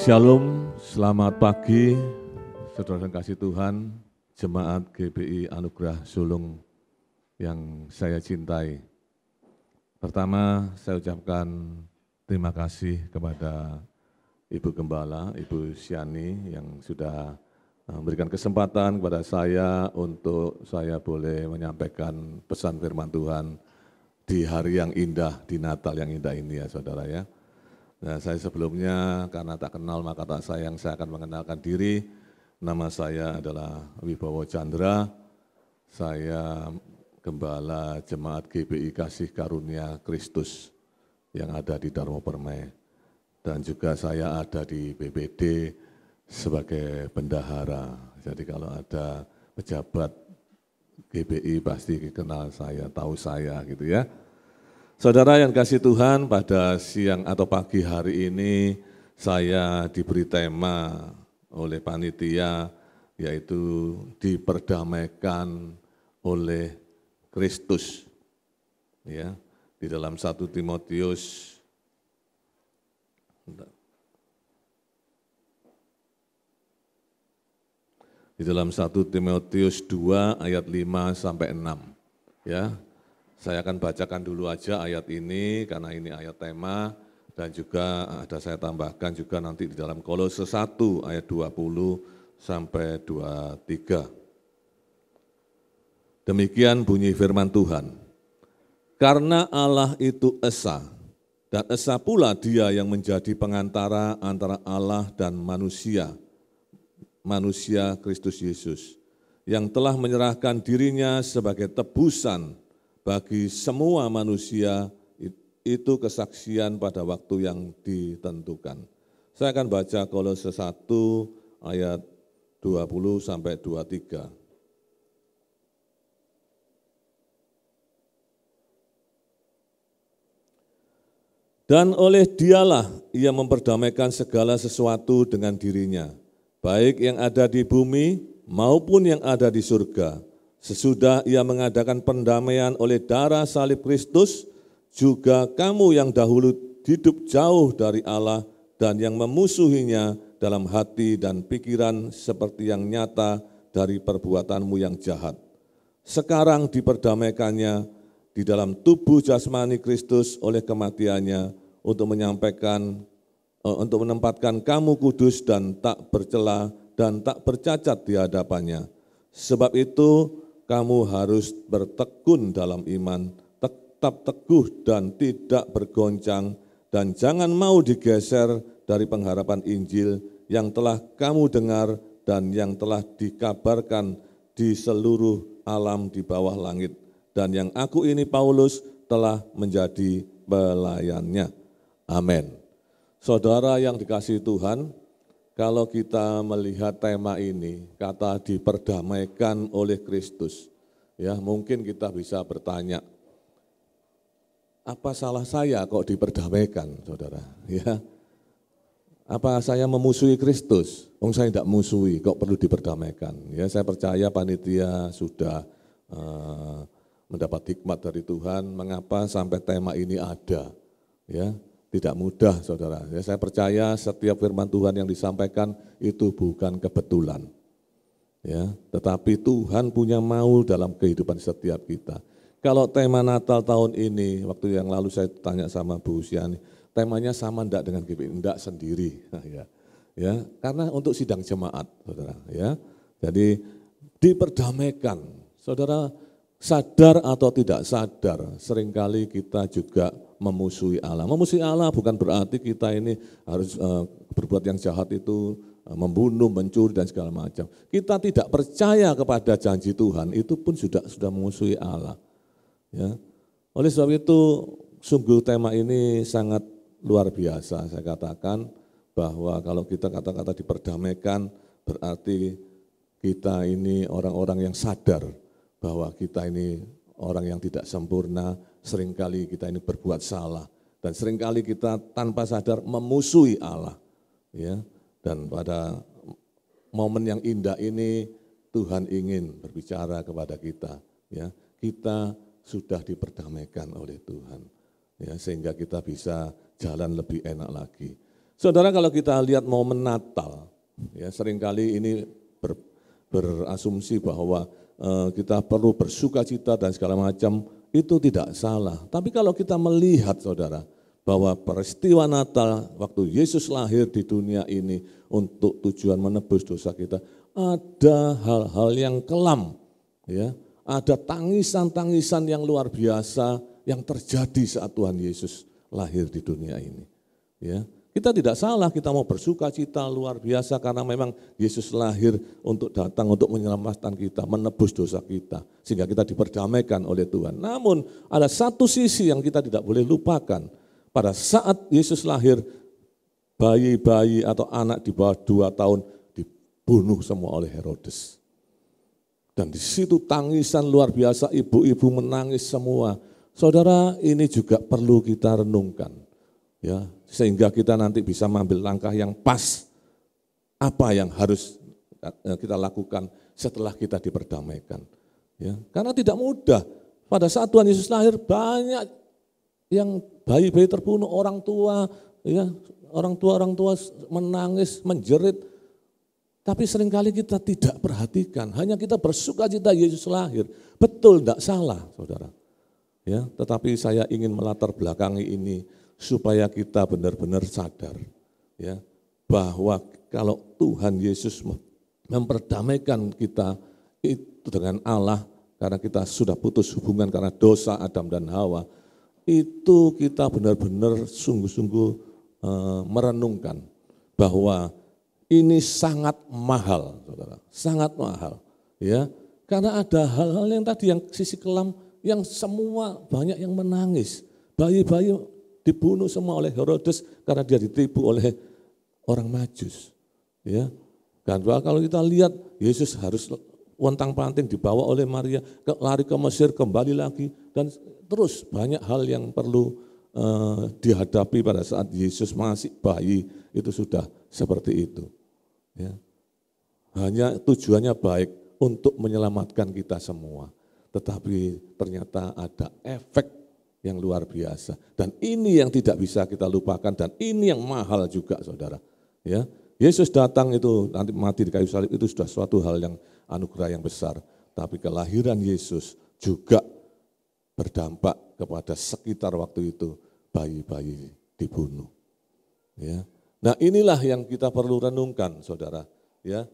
Shalom, selamat pagi, saudara dan kasih Tuhan, jemaat GBI Anugerah Sulung yang saya cintai. Pertama, saya ucapkan terima kasih kepada Ibu Gembala, Ibu Siani yang sudah eh, memberikan kesempatan kepada saya untuk saya boleh menyampaikan pesan firman Tuhan di hari yang indah, di Natal yang indah ini ya saudara ya. Nah, saya sebelumnya karena tak kenal maka tak sayang, saya akan mengenalkan diri. Nama saya adalah Wibowo Chandra. Saya gembala jemaat GBI Kasih Karunia Kristus yang ada di Darmo Permai. Dan juga saya ada di BPD sebagai bendahara. Jadi kalau ada pejabat GBI pasti kenal saya, tahu saya gitu ya. Saudara yang kasih Tuhan, pada siang atau pagi hari ini saya diberi tema oleh panitia yaitu diperdamaikan oleh Kristus. Ya, di dalam 1 Timotius di dalam 1 Timotius 2 ayat 5 sampai 6 ya saya akan bacakan dulu aja ayat ini karena ini ayat tema dan juga ada saya tambahkan juga nanti di dalam kolose 1 ayat 20 sampai 23. Demikian bunyi firman Tuhan. Karena Allah itu Esa, dan Esa pula dia yang menjadi pengantara antara Allah dan manusia, manusia Kristus Yesus, yang telah menyerahkan dirinya sebagai tebusan bagi semua manusia itu kesaksian pada waktu yang ditentukan. Saya akan baca Kolose 1 ayat 20 sampai 23. Dan oleh dialah ia memperdamaikan segala sesuatu dengan dirinya, baik yang ada di bumi maupun yang ada di surga, Sesudah ia mengadakan pendamaian oleh darah salib Kristus, juga kamu yang dahulu hidup jauh dari Allah dan yang memusuhinya dalam hati dan pikiran seperti yang nyata dari perbuatanmu yang jahat. Sekarang diperdamaikannya di dalam tubuh jasmani Kristus oleh kematiannya untuk menyampaikan eh, untuk menempatkan kamu kudus dan tak bercela dan tak bercacat di hadapannya. Sebab itu kamu harus bertekun dalam iman, tetap teguh dan tidak bergoncang, dan jangan mau digeser dari pengharapan Injil yang telah kamu dengar dan yang telah dikabarkan di seluruh alam di bawah langit, dan yang aku ini Paulus telah menjadi pelayannya. Amin. Saudara yang dikasih Tuhan, kalau kita melihat tema ini, kata diperdamaikan oleh Kristus, ya mungkin kita bisa bertanya, apa salah saya kok diperdamaikan, saudara? Ya, apa saya memusuhi Kristus? Oh, saya tidak musuhi, kok perlu diperdamaikan? Ya, saya percaya panitia sudah uh, mendapat hikmat dari Tuhan, mengapa sampai tema ini ada, ya tidak mudah saudara. Ya, saya percaya setiap firman Tuhan yang disampaikan itu bukan kebetulan. Ya, tetapi Tuhan punya mau dalam kehidupan setiap kita. Kalau tema Natal tahun ini, waktu yang lalu saya tanya sama Bu Usiani, temanya sama enggak dengan GPI? Enggak sendiri. Ah, ya. ya, karena untuk sidang jemaat, Saudara, ya. Jadi diperdamaikan. Saudara sadar atau tidak sadar, seringkali kita juga memusuhi Allah. Memusuhi Allah bukan berarti kita ini harus uh, berbuat yang jahat itu, uh, membunuh, mencuri dan segala macam. Kita tidak percaya kepada janji Tuhan itu pun sudah sudah memusuhi Allah. Ya. Oleh sebab itu sungguh tema ini sangat luar biasa saya katakan bahwa kalau kita kata-kata diperdamaikan berarti kita ini orang-orang yang sadar bahwa kita ini orang yang tidak sempurna, seringkali kita ini berbuat salah dan seringkali kita tanpa sadar memusuhi Allah. Ya. Dan pada momen yang indah ini Tuhan ingin berbicara kepada kita, ya. Kita sudah diperdamaikan oleh Tuhan. Ya, sehingga kita bisa jalan lebih enak lagi. Saudara kalau kita lihat momen Natal, ya seringkali ini ber, berasumsi bahwa Eh, kita perlu bersuka cita dan segala macam, itu tidak salah. Tapi kalau kita melihat saudara, bahwa peristiwa Natal waktu Yesus lahir di dunia ini untuk tujuan menebus dosa kita, ada hal-hal yang kelam, ya, ada tangisan-tangisan yang luar biasa yang terjadi saat Tuhan Yesus lahir di dunia ini, ya. Kita tidak salah, kita mau bersuka cita luar biasa karena memang Yesus lahir untuk datang untuk menyelamatkan kita, menebus dosa kita. Sehingga kita diperdamaikan oleh Tuhan. Namun ada satu sisi yang kita tidak boleh lupakan. Pada saat Yesus lahir, bayi-bayi atau anak di bawah dua tahun dibunuh semua oleh Herodes. Dan di situ tangisan luar biasa, ibu-ibu menangis semua. Saudara, ini juga perlu kita renungkan ya sehingga kita nanti bisa mengambil langkah yang pas apa yang harus eh, kita lakukan setelah kita diperdamaikan ya karena tidak mudah pada saat Tuhan Yesus lahir banyak yang bayi-bayi terbunuh orang tua ya orang tua orang tua menangis menjerit tapi seringkali kita tidak perhatikan hanya kita bersuka cita Yesus lahir betul tidak salah saudara ya tetapi saya ingin melatar belakangi ini supaya kita benar-benar sadar ya bahwa kalau Tuhan Yesus memperdamaikan kita itu dengan Allah karena kita sudah putus hubungan karena dosa Adam dan Hawa itu kita benar-benar sungguh-sungguh e, merenungkan bahwa ini sangat mahal Saudara sangat mahal ya karena ada hal-hal yang tadi yang sisi kelam yang semua banyak yang menangis bayi-bayi dibunuh semua oleh Herodes karena dia ditipu oleh orang Majus. Ya. Dan kalau kita lihat Yesus harus wontang panting dibawa oleh Maria ke, lari ke Mesir kembali lagi dan terus banyak hal yang perlu uh, dihadapi pada saat Yesus masih bayi itu sudah seperti itu. Ya. Hanya tujuannya baik untuk menyelamatkan kita semua. Tetapi ternyata ada efek yang luar biasa. Dan ini yang tidak bisa kita lupakan dan ini yang mahal juga saudara. Ya, Yesus datang itu nanti mati di kayu salib itu sudah suatu hal yang anugerah yang besar. Tapi kelahiran Yesus juga berdampak kepada sekitar waktu itu bayi-bayi dibunuh. Ya. Nah inilah yang kita perlu renungkan saudara. Ya,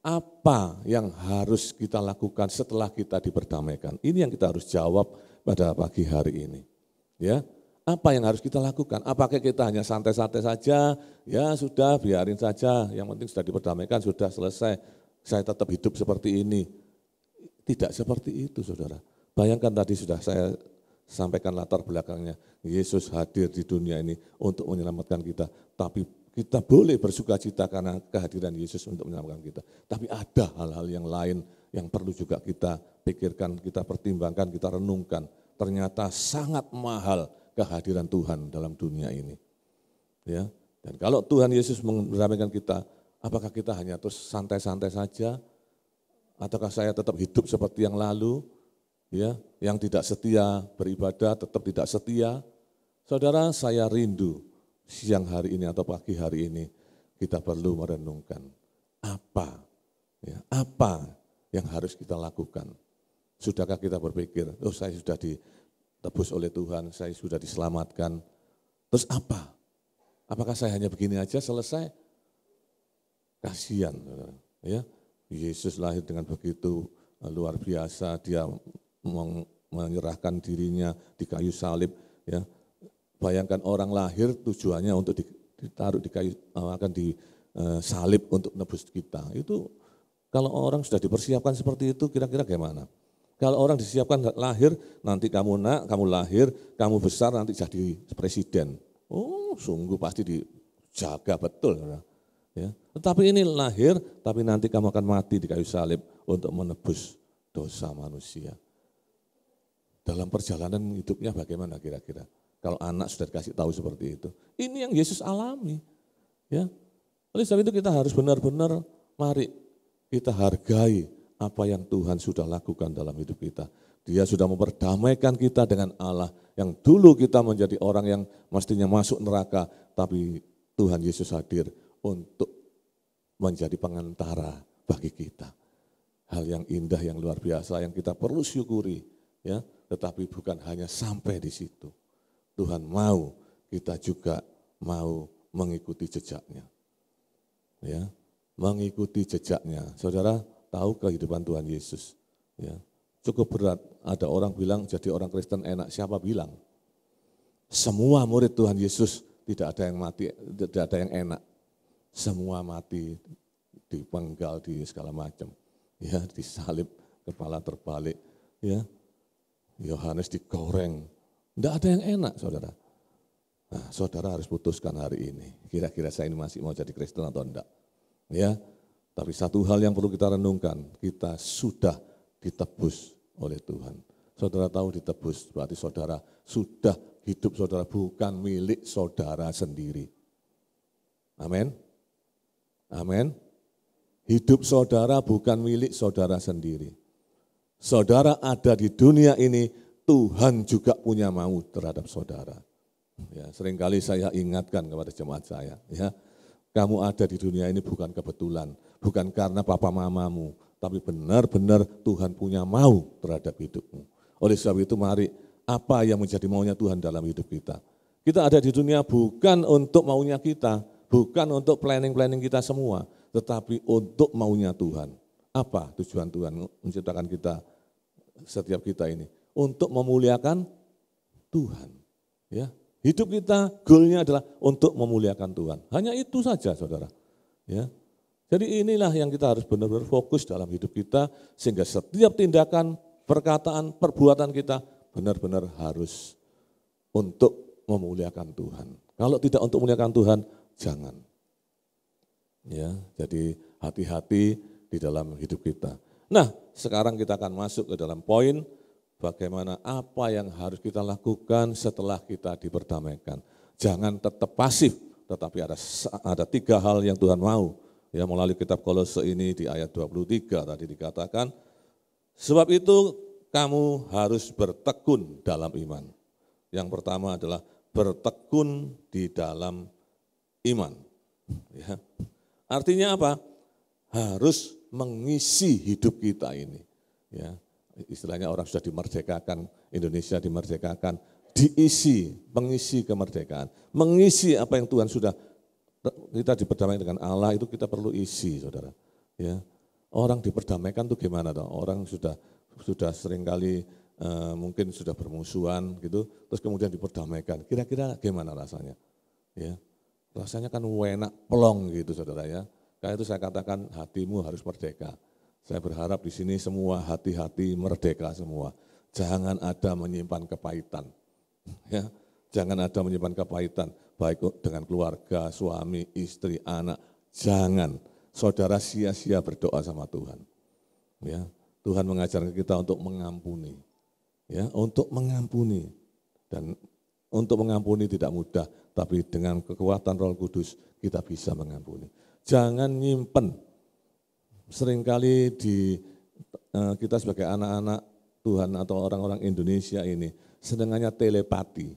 apa yang harus kita lakukan setelah kita diperdamaikan? Ini yang kita harus jawab pada pagi hari ini. Ya, apa yang harus kita lakukan? Apakah kita hanya santai-santai saja? Ya sudah, biarin saja. Yang penting sudah diperdamaikan, sudah selesai. Saya tetap hidup seperti ini. Tidak seperti itu, saudara. Bayangkan tadi sudah saya sampaikan latar belakangnya. Yesus hadir di dunia ini untuk menyelamatkan kita. Tapi kita boleh bersuka cita karena kehadiran Yesus untuk menyelamatkan kita. Tapi ada hal-hal yang lain yang perlu juga kita pikirkan, kita pertimbangkan, kita renungkan. Ternyata sangat mahal kehadiran Tuhan dalam dunia ini. Ya. Dan kalau Tuhan Yesus mendamaikan kita, apakah kita hanya terus santai-santai saja? Ataukah saya tetap hidup seperti yang lalu? Ya, yang tidak setia beribadah tetap tidak setia. Saudara, saya rindu siang hari ini atau pagi hari ini kita perlu merenungkan apa ya, apa yang harus kita lakukan. Sudahkah kita berpikir, oh saya sudah ditebus oleh Tuhan, saya sudah diselamatkan. Terus apa? Apakah saya hanya begini aja selesai? Kasihan. Ya, Yesus lahir dengan begitu luar biasa, dia menyerahkan dirinya di kayu salib. Ya. Bayangkan orang lahir tujuannya untuk ditaruh di kayu, akan di eh, salib untuk nebus kita. Itu kalau orang sudah dipersiapkan seperti itu, kira-kira gimana? Kalau orang disiapkan lahir, nanti kamu nak, kamu lahir, kamu besar, nanti jadi presiden. Oh, sungguh pasti dijaga betul. Ya. ya. Tetapi ini lahir, tapi nanti kamu akan mati di kayu salib untuk menebus dosa manusia. Dalam perjalanan hidupnya bagaimana kira-kira? Kalau anak sudah dikasih tahu seperti itu. Ini yang Yesus alami. Ya. Oleh sebab itu kita harus benar-benar mari kita hargai apa yang Tuhan sudah lakukan dalam hidup kita. Dia sudah memperdamaikan kita dengan Allah yang dulu kita menjadi orang yang mestinya masuk neraka, tapi Tuhan Yesus hadir untuk menjadi pengantara bagi kita. Hal yang indah, yang luar biasa, yang kita perlu syukuri, ya. Tetapi bukan hanya sampai di situ. Tuhan mau kita juga mau mengikuti jejaknya. Ya, mengikuti jejaknya. Saudara tahu kehidupan Tuhan Yesus. Ya. Cukup berat, ada orang bilang jadi orang Kristen enak, siapa bilang? Semua murid Tuhan Yesus tidak ada yang mati, tidak ada yang enak. Semua mati, dipenggal di segala macam. Ya, disalib, kepala terbalik, ya. Yohanes digoreng. Tidak ada yang enak, saudara. Nah, saudara harus putuskan hari ini. Kira-kira saya ini masih mau jadi Kristen atau enggak ya. Tapi satu hal yang perlu kita renungkan, kita sudah ditebus oleh Tuhan. Saudara tahu ditebus, berarti saudara sudah hidup saudara bukan milik saudara sendiri. Amin. Amin. Hidup saudara bukan milik saudara sendiri. Saudara ada di dunia ini, Tuhan juga punya mau terhadap saudara. Ya, seringkali saya ingatkan kepada jemaat saya, ya kamu ada di dunia ini bukan kebetulan, bukan karena papa mamamu, tapi benar-benar Tuhan punya mau terhadap hidupmu. Oleh sebab itu mari apa yang menjadi maunya Tuhan dalam hidup kita. Kita ada di dunia bukan untuk maunya kita, bukan untuk planning-planning kita semua, tetapi untuk maunya Tuhan. Apa tujuan Tuhan menciptakan kita setiap kita ini? Untuk memuliakan Tuhan. Ya, Hidup kita goalnya adalah untuk memuliakan Tuhan. Hanya itu saja saudara. Ya. Jadi inilah yang kita harus benar-benar fokus dalam hidup kita sehingga setiap tindakan, perkataan, perbuatan kita benar-benar harus untuk memuliakan Tuhan. Kalau tidak untuk memuliakan Tuhan, jangan. Ya, jadi hati-hati di dalam hidup kita. Nah, sekarang kita akan masuk ke dalam poin bagaimana apa yang harus kita lakukan setelah kita diperdamaikan. Jangan tetap pasif, tetapi ada ada tiga hal yang Tuhan mau. Ya melalui kitab Kolose ini di ayat 23 tadi dikatakan, sebab itu kamu harus bertekun dalam iman. Yang pertama adalah bertekun di dalam iman. Ya. Artinya apa? Harus mengisi hidup kita ini. Ya istilahnya orang sudah dimerdekakan, Indonesia dimerdekakan, diisi, mengisi kemerdekaan, mengisi apa yang Tuhan sudah kita diperdamaikan dengan Allah itu kita perlu isi, saudara. Ya, orang diperdamaikan tuh gimana? dong Orang sudah sudah seringkali e, mungkin sudah bermusuhan gitu, terus kemudian diperdamaikan. Kira-kira gimana rasanya? Ya, rasanya kan enak pelong gitu, saudara ya. Karena itu saya katakan hatimu harus merdeka. Saya berharap di sini semua hati-hati merdeka semua. Jangan ada menyimpan kepahitan. Ya, jangan ada menyimpan kepahitan baik dengan keluarga, suami, istri, anak. Jangan saudara sia-sia berdoa sama Tuhan. Ya, Tuhan mengajarkan kita untuk mengampuni. Ya, untuk mengampuni. Dan untuk mengampuni tidak mudah, tapi dengan kekuatan Roh Kudus kita bisa mengampuni. Jangan nyimpen seringkali di eh, kita sebagai anak-anak Tuhan atau orang-orang Indonesia ini senengannya telepati.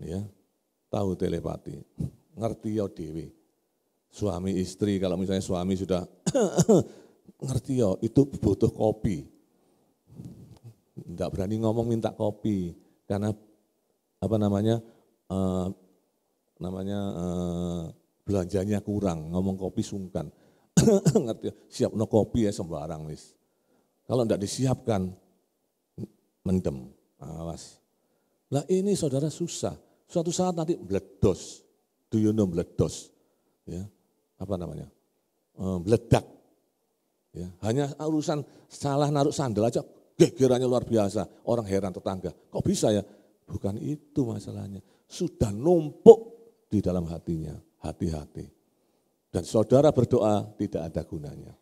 Ya. Tahu telepati. Ngerti ya dewi. Suami istri kalau misalnya suami sudah ngerti ya itu butuh kopi. Enggak berani ngomong minta kopi karena apa namanya? Uh, namanya uh, belanjanya kurang, ngomong kopi sungkan. ngerti ya? siap no kopi ya sembarang nih. Kalau tidak disiapkan, mendem, awas. Lah ini saudara susah. Suatu saat nanti meledos. Do you know meledos? Ya, apa namanya? Eh, meledak. Ya, hanya urusan salah naruh sandal aja gegerannya luar biasa. Orang heran tetangga. Kok bisa ya? Bukan itu masalahnya. Sudah numpuk di dalam hatinya. Hati-hati dan saudara berdoa tidak ada gunanya.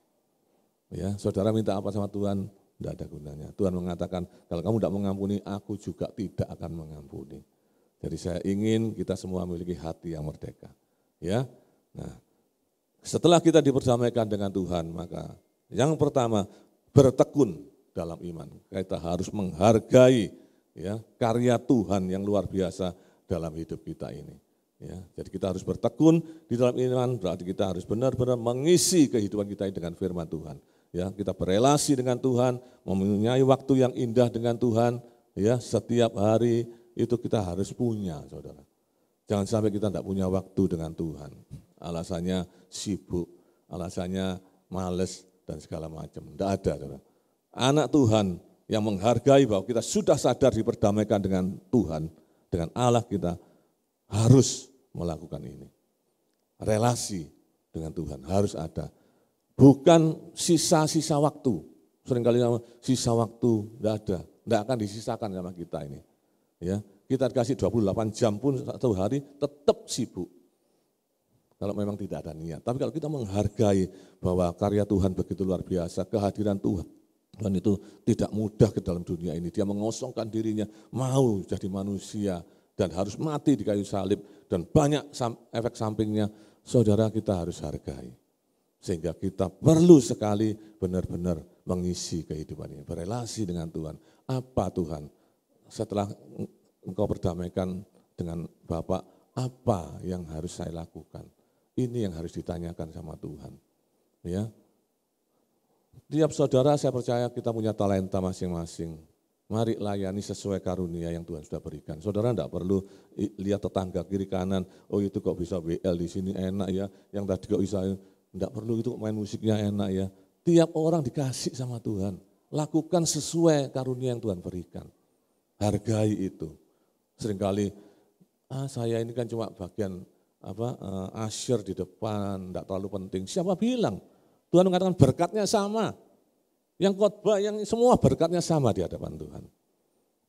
Ya, saudara minta apa sama Tuhan, tidak ada gunanya. Tuhan mengatakan, kalau kamu tidak mengampuni, aku juga tidak akan mengampuni. Jadi saya ingin kita semua memiliki hati yang merdeka. Ya, nah setelah kita diperdamaikan dengan Tuhan, maka yang pertama bertekun dalam iman. Kita harus menghargai ya karya Tuhan yang luar biasa dalam hidup kita ini. Ya, jadi kita harus bertekun di dalam iman, berarti kita harus benar-benar mengisi kehidupan kita dengan firman Tuhan. Ya, kita berelasi dengan Tuhan, mempunyai waktu yang indah dengan Tuhan, ya, setiap hari itu kita harus punya, Saudara. Jangan sampai kita tidak punya waktu dengan Tuhan. Alasannya sibuk, alasannya males dan segala macam. Tidak ada, Saudara. Anak Tuhan yang menghargai bahwa kita sudah sadar diperdamaikan dengan Tuhan, dengan Allah kita, harus melakukan ini. Relasi dengan Tuhan harus ada. Bukan sisa-sisa waktu. Seringkali nama sisa waktu, enggak ada. Enggak akan disisakan sama kita ini. Ya, kita puluh 28 jam pun satu hari tetap sibuk. Kalau memang tidak ada niat. Tapi kalau kita menghargai bahwa karya Tuhan begitu luar biasa, kehadiran Tuhan Tuhan itu tidak mudah ke dalam dunia ini. Dia mengosongkan dirinya, mau jadi manusia, dan harus mati di kayu salib dan banyak efek sampingnya saudara kita harus hargai. Sehingga kita perlu sekali benar-benar mengisi kehidupan ini, berelasi dengan Tuhan. Apa Tuhan? Setelah engkau berdamaikan dengan Bapak, apa yang harus saya lakukan? Ini yang harus ditanyakan sama Tuhan. Ya. Tiap saudara saya percaya kita punya talenta masing-masing Mari layani sesuai karunia yang Tuhan sudah berikan. Saudara tidak perlu lihat tetangga kiri kanan, oh itu kok bisa WL di sini enak ya, yang tadi kok bisa, tidak perlu itu kok main musiknya enak ya. Tiap orang dikasih sama Tuhan, lakukan sesuai karunia yang Tuhan berikan. Hargai itu. Seringkali, ah saya ini kan cuma bagian apa uh, eh, asyir di depan, tidak terlalu penting. Siapa bilang? Tuhan mengatakan berkatnya sama, yang khotbah, yang semua berkatnya sama di hadapan Tuhan.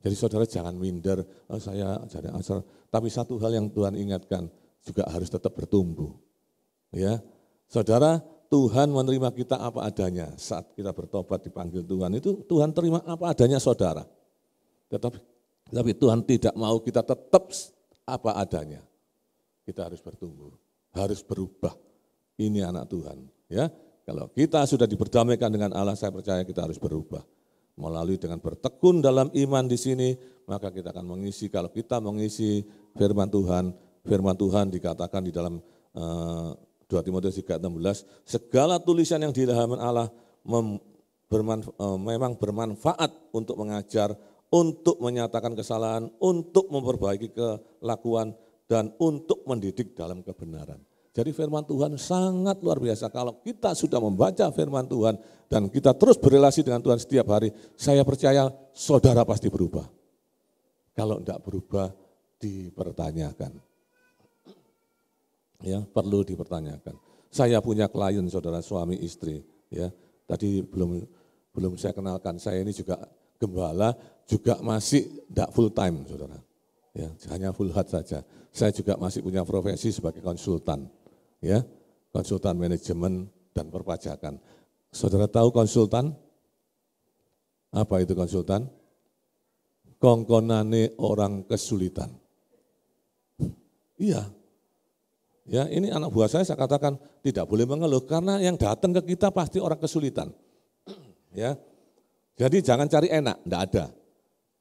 Jadi saudara jangan minder, oh, saya jadi asal. Tapi satu hal yang Tuhan ingatkan, juga harus tetap bertumbuh. Ya, Saudara, Tuhan menerima kita apa adanya. Saat kita bertobat dipanggil Tuhan itu Tuhan terima apa adanya saudara. Tetapi tapi Tuhan tidak mau kita tetap apa adanya. Kita harus bertumbuh, harus berubah. Ini anak Tuhan, ya. Kalau kita sudah diberdamaikan dengan Allah, saya percaya kita harus berubah. Melalui dengan bertekun dalam iman di sini, maka kita akan mengisi. Kalau kita mengisi firman Tuhan, firman Tuhan dikatakan di dalam uh, eh, 2 Timotius 3:16, segala tulisan yang di Allah mem, bermanfa, uh, eh, memang bermanfaat untuk mengajar, untuk menyatakan kesalahan, untuk memperbaiki kelakuan, dan untuk mendidik dalam kebenaran. Jadi firman Tuhan sangat luar biasa. Kalau kita sudah membaca firman Tuhan dan kita terus berrelasi dengan Tuhan setiap hari, saya percaya saudara pasti berubah. Kalau tidak berubah, dipertanyakan. Ya, perlu dipertanyakan. Saya punya klien saudara suami istri, ya. Tadi belum belum saya kenalkan, saya ini juga gembala, juga masih tidak full time saudara. Ya, hanya full hat saja. Saya juga masih punya profesi sebagai konsultan ya konsultan manajemen dan perpajakan. Saudara tahu konsultan? Apa itu konsultan? Kongkonane orang kesulitan. Iya. Ya, ini anak buah saya saya katakan tidak boleh mengeluh karena yang datang ke kita pasti orang kesulitan. ya. Jadi jangan cari enak, enggak ada.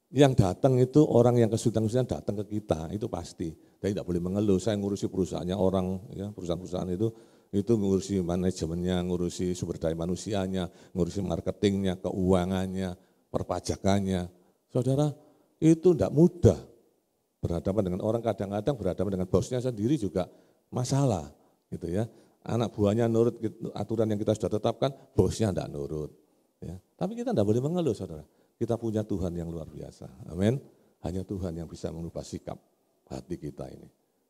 Yang datang itu orang yang kesulitan-kesulitan datang ke kita, itu pasti. jadi tidak boleh mengeluh, saya ngurusi perusahaannya orang, ya perusahaan-perusahaan itu, itu ngurusi manajemennya, ngurusi sumber daya manusianya, ngurusi marketingnya, keuangannya, perpajakannya. Saudara, itu tidak mudah berhadapan dengan orang, kadang-kadang berhadapan dengan bosnya sendiri juga masalah. gitu ya. Anak buahnya nurut gitu, aturan yang kita sudah tetapkan, bosnya tidak nurut. Ya. Tapi kita tidak boleh mengeluh, saudara kita punya Tuhan yang luar biasa. Amin. Hanya Tuhan yang bisa mengubah sikap hati kita ini.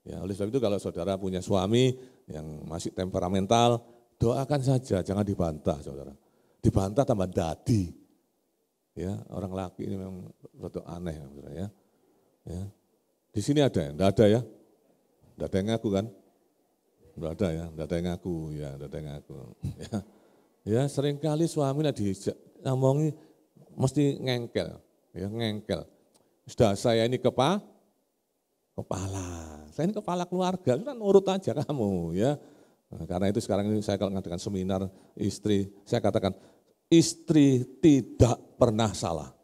Ya, oleh sebab itu kalau saudara punya suami yang masih temperamental, doakan saja, jangan dibantah saudara. Dibantah tambah dadi. Ya, orang laki ini memang rada aneh saudara ya. ya. Di sini ada ya? Enggak ada ya? Enggak ada yang ngaku kan? Enggak ada ya, enggak ada yang ngaku, ya enggak ada yang ngaku. Ya, ya seringkali suami lah diajak ngomongi mesti ngengkel, ya ngengkel. Sudah saya ini kepa, kepala, saya ini kepala keluarga, sudah kan nurut aja kamu ya. Nah, karena itu sekarang ini saya kalau mengadakan seminar istri, saya katakan istri tidak pernah salah.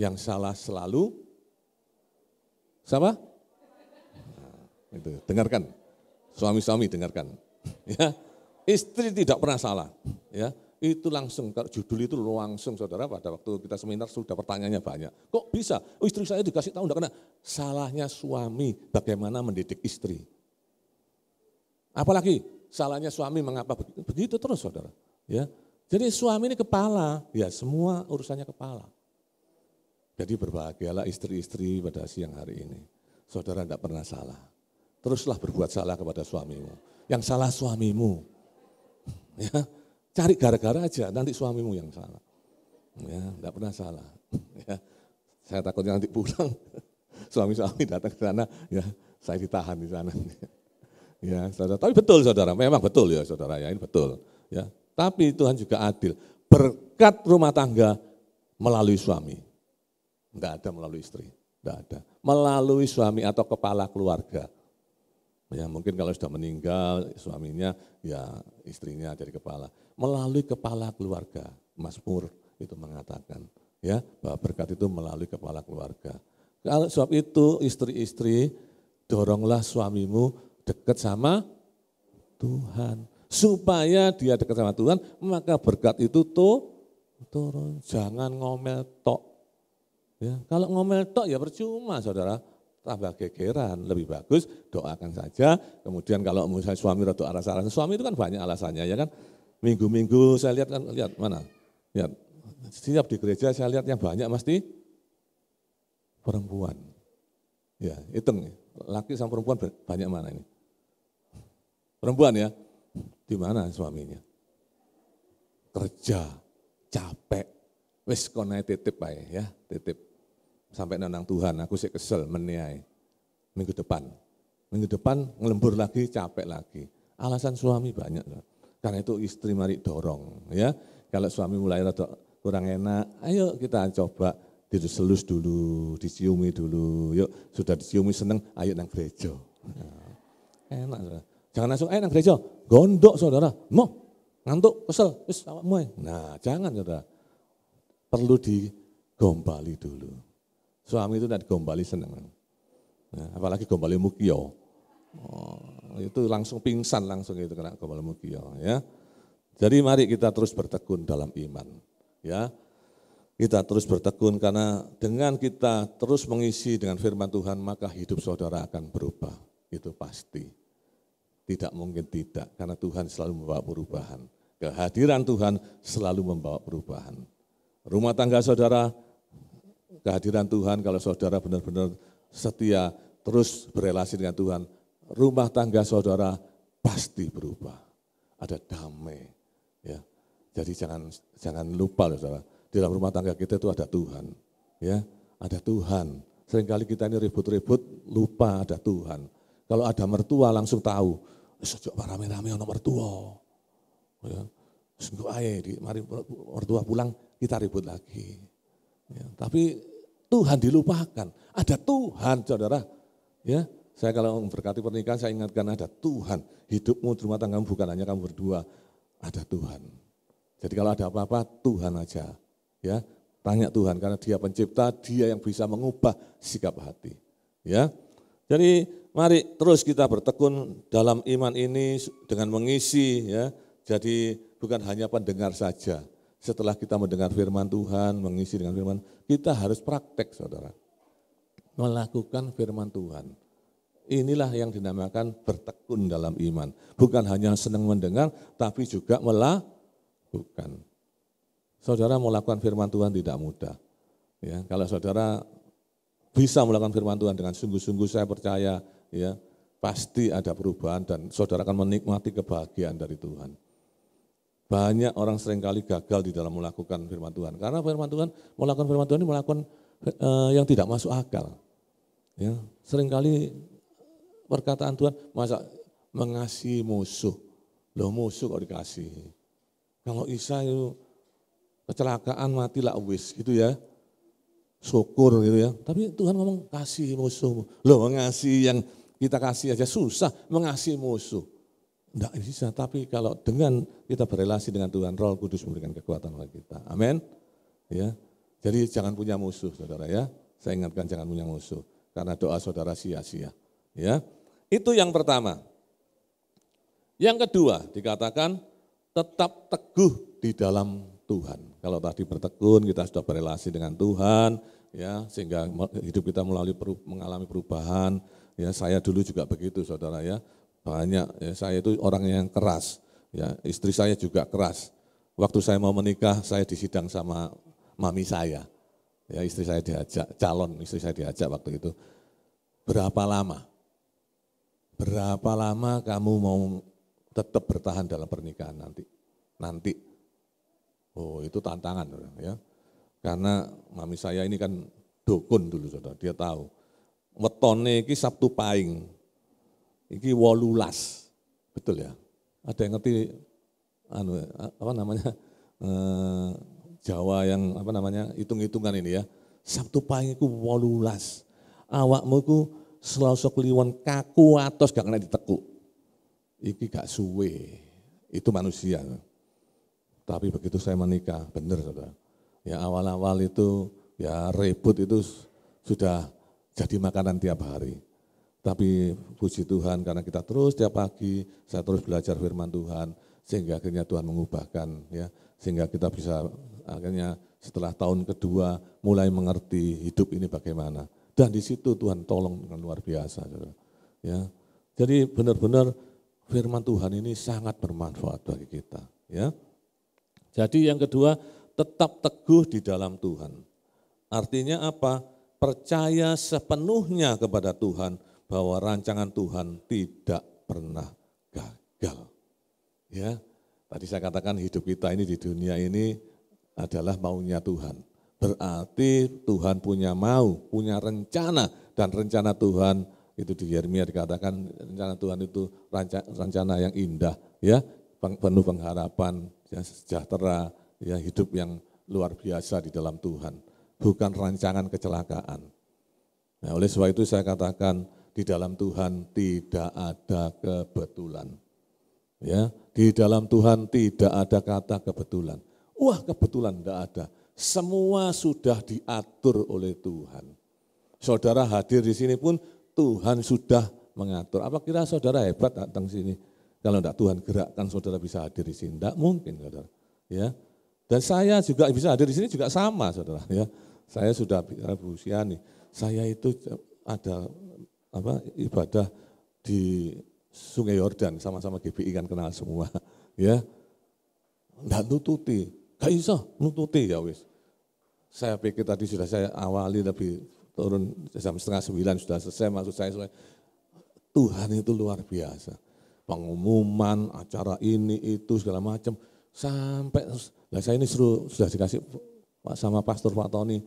Yang salah selalu siapa? Nah, itu dengarkan. Suami-suami dengarkan. Ya. Istri tidak pernah salah, ya. Itu langsung, kalau judul itu langsung saudara pada waktu kita seminar sudah pertanyaannya banyak. Kok bisa? Oh, istri saya dikasih tahu, enggak kena. Salahnya suami bagaimana mendidik istri. Apalagi salahnya suami mengapa begitu, begitu terus saudara. Ya, jadi suami ini kepala, ya semua urusannya kepala. Jadi berbahagialah istri-istri pada siang hari ini. Saudara tidak pernah salah. Teruslah berbuat salah kepada suamimu. Yang salah suamimu. Ya, Cari gara-gara aja, nanti suamimu yang salah. Ya, nggak pernah salah. Ya, saya takutnya nanti pulang, suami-suami datang ke sana, ya saya ditahan di sana. Ya, saudara. Tapi betul saudara, memang betul ya saudara, ya ini betul. Ya, tapi Tuhan juga adil. Berkat rumah tangga melalui suami. Enggak ada melalui istri, enggak ada. Melalui suami atau kepala keluarga. Ya, mungkin kalau sudah meninggal suaminya, ya istrinya jadi kepala melalui kepala keluarga. Mas Pur itu mengatakan ya bahwa berkat itu melalui kepala keluarga. Kalau sebab itu istri-istri doronglah suamimu dekat sama Tuhan supaya dia dekat sama Tuhan maka berkat itu tuh turun jangan ngomel tok ya kalau ngomel tok ya percuma saudara tambah gegeran lebih bagus doakan saja kemudian kalau misalnya suami rada arah suami itu kan banyak alasannya ya kan Minggu-minggu saya lihat kan, lihat mana? Lihat. Setiap di gereja saya lihat yang banyak pasti perempuan. Ya, hitung. Ya. Laki sama perempuan banyak mana ini? Perempuan ya. Di mana suaminya? Kerja, capek. Wis konai titip pak ya, titip. Sampai nenang Tuhan, aku sih kesel meniai. Minggu depan. Minggu depan ngelembur lagi, capek lagi. Alasan suami banyak. Karena itu istri mari dorong ya. Kalau suami mulai rada kurang enak, ayo kita coba diselus dulu, diciumi dulu. Yuk, sudah diciumi seneng, ayo nang gereja. Nah, enak saudara. Jangan langsung, ayo nang gereja, gondok saudara, mau ngantuk, kesel, wis awakmu. Nah, jangan saudara. Perlu digombali dulu. Suami itu tidak digombali seneng. Nah, apalagi gombali mukio. Oh, itu langsung pingsan langsung itu kena kepala mukio ya. Jadi mari kita terus bertekun dalam iman ya. Kita terus bertekun karena dengan kita terus mengisi dengan firman Tuhan maka hidup saudara akan berubah. Itu pasti. Tidak mungkin tidak karena Tuhan selalu membawa perubahan. Kehadiran Tuhan selalu membawa perubahan. Rumah tangga saudara kehadiran Tuhan kalau saudara benar-benar setia terus berelasi dengan Tuhan rumah tangga saudara pasti berubah. Ada damai. Ya. Jadi jangan jangan lupa saudara, di dalam rumah tangga kita itu ada Tuhan. ya Ada Tuhan. Seringkali kita ini ribut-ribut, lupa ada Tuhan. Kalau ada mertua langsung tahu, eh, sejak rame-rame ono mertua. Ya. Sungguh ae, di, mari mertua pulang, kita ribut lagi. Ya. Tapi Tuhan dilupakan. Ada Tuhan, saudara. Ya, saya kalau memberkati pernikahan, saya ingatkan ada Tuhan. Hidupmu di rumah tanggamu bukan hanya kamu berdua, ada Tuhan. Jadi kalau ada apa-apa, Tuhan aja. Ya, tanya Tuhan karena Dia pencipta, Dia yang bisa mengubah sikap hati. Ya, jadi mari terus kita bertekun dalam iman ini dengan mengisi. Ya, jadi bukan hanya pendengar saja. Setelah kita mendengar firman Tuhan, mengisi dengan firman, kita harus praktek, saudara. Melakukan firman Tuhan Inilah yang dinamakan bertekun dalam iman. Bukan hanya senang mendengar, tapi juga melakukan. Saudara melakukan firman Tuhan tidak mudah. Ya, kalau saudara bisa melakukan firman Tuhan dengan sungguh-sungguh saya percaya, ya pasti ada perubahan dan saudara akan menikmati kebahagiaan dari Tuhan. Banyak orang seringkali gagal di dalam melakukan firman Tuhan. Karena firman Tuhan, melakukan firman Tuhan ini melakukan eh, yang tidak masuk akal. Ya, seringkali perkataan Tuhan, masa mengasihi musuh. Loh musuh kok dikasih. Kalau Isa itu kecelakaan mati lah wis gitu ya. Syukur gitu ya. Tapi Tuhan ngomong kasih musuh. Loh mengasihi yang kita kasih aja susah mengasihi musuh. Tidak bisa, tapi kalau dengan kita berrelasi dengan Tuhan, Roh Kudus memberikan kekuatan oleh kita. Amin. Ya. Jadi jangan punya musuh, saudara ya. Saya ingatkan jangan punya musuh, karena doa saudara sia-sia. Ya. Itu yang pertama. Yang kedua, dikatakan tetap teguh di dalam Tuhan. Kalau tadi bertekun, kita sudah berrelasi dengan Tuhan, ya sehingga hidup kita melalui mengalami perubahan. Ya, saya dulu juga begitu, saudara ya. Banyak, ya, saya itu orang yang keras. Ya, istri saya juga keras. Waktu saya mau menikah, saya disidang sama mami saya. Ya, istri saya diajak, calon istri saya diajak waktu itu. Berapa lama? Berapa lama kamu mau tetap bertahan dalam pernikahan nanti? Nanti. Oh, itu tantangan ya. Karena mami saya ini kan dukun dulu Saudara, dia tahu. Wetone iki Sabtu Pahing. Iki wolulas. Betul ya? Ada yang ngerti anu apa namanya? Eh, Jawa yang apa namanya? hitung-hitungan ini ya. Sabtu Pahing iku wolulas. Awakmu ku selalu kliwon kaku atos gak kena ditekuk. Iki gak suwe. Itu manusia. Tapi begitu saya menikah, bener, saudara. Ya awal-awal itu ya ribut itu sudah jadi makanan tiap hari. Tapi puji Tuhan karena kita terus tiap pagi, saya terus belajar firman Tuhan, sehingga akhirnya Tuhan mengubahkan ya, sehingga kita bisa akhirnya setelah tahun kedua mulai mengerti hidup ini bagaimana. Dan di situ Tuhan tolong dengan luar biasa. Ya. Jadi benar-benar firman Tuhan ini sangat bermanfaat bagi kita. Ya. Jadi yang kedua, tetap teguh di dalam Tuhan. Artinya apa? Percaya sepenuhnya kepada Tuhan bahwa rancangan Tuhan tidak pernah gagal. Ya, tadi saya katakan hidup kita ini di dunia ini adalah maunya Tuhan. Berarti Tuhan punya mau, punya rencana dan rencana Tuhan itu di Yeremia dikatakan rencana Tuhan itu rencana yang indah ya, penuh pengharapan, ya, sejahtera, ya hidup yang luar biasa di dalam Tuhan, bukan rancangan kecelakaan. Nah, oleh sebab itu saya katakan di dalam Tuhan tidak ada kebetulan. Ya, di dalam Tuhan tidak ada kata kebetulan. Wah, kebetulan tidak ada semua sudah diatur oleh Tuhan. Saudara hadir di sini pun Tuhan sudah mengatur. Apa kira saudara hebat datang sini? Kalau enggak Tuhan gerakkan saudara bisa hadir di sini. Enggak mungkin saudara. Ya. Dan saya juga bisa hadir di sini juga sama saudara. Ya. Saya sudah berusia nih. Saya itu ada apa ibadah di Sungai Yordan sama-sama GBI kan kenal semua. Ya. Enggak nututi. Gak iso nututi ya wis saya pikir tadi sudah saya awali tapi turun jam setengah sembilan sudah selesai maksud saya selesai. Tuhan itu luar biasa. Pengumuman, acara ini, itu, segala macam. Sampai, nah saya ini seru sudah dikasih sama Pastor Pak Tony,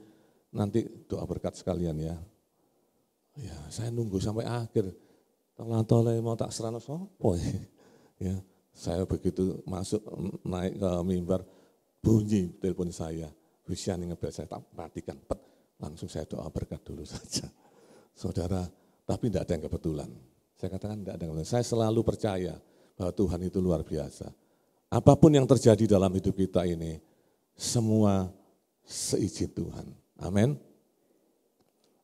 nanti doa berkat sekalian ya. Ya, saya nunggu sampai akhir. Telat oleh mau tak serana sopo. Ya? ya, saya begitu masuk naik ke mimbar, bunyi telepon saya yang ngebel saya tak perhatikan, pet, langsung saya doa berkat dulu saja. Saudara, tapi tidak ada yang kebetulan. Saya katakan tidak ada yang kebetulan. Saya selalu percaya bahwa Tuhan itu luar biasa. Apapun yang terjadi dalam hidup kita ini, semua seizin Tuhan. Amin.